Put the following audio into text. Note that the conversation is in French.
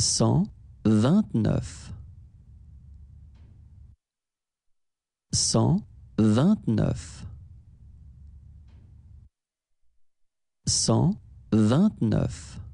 cent vingt-neuf cent vingt-neuf cent vingt-neuf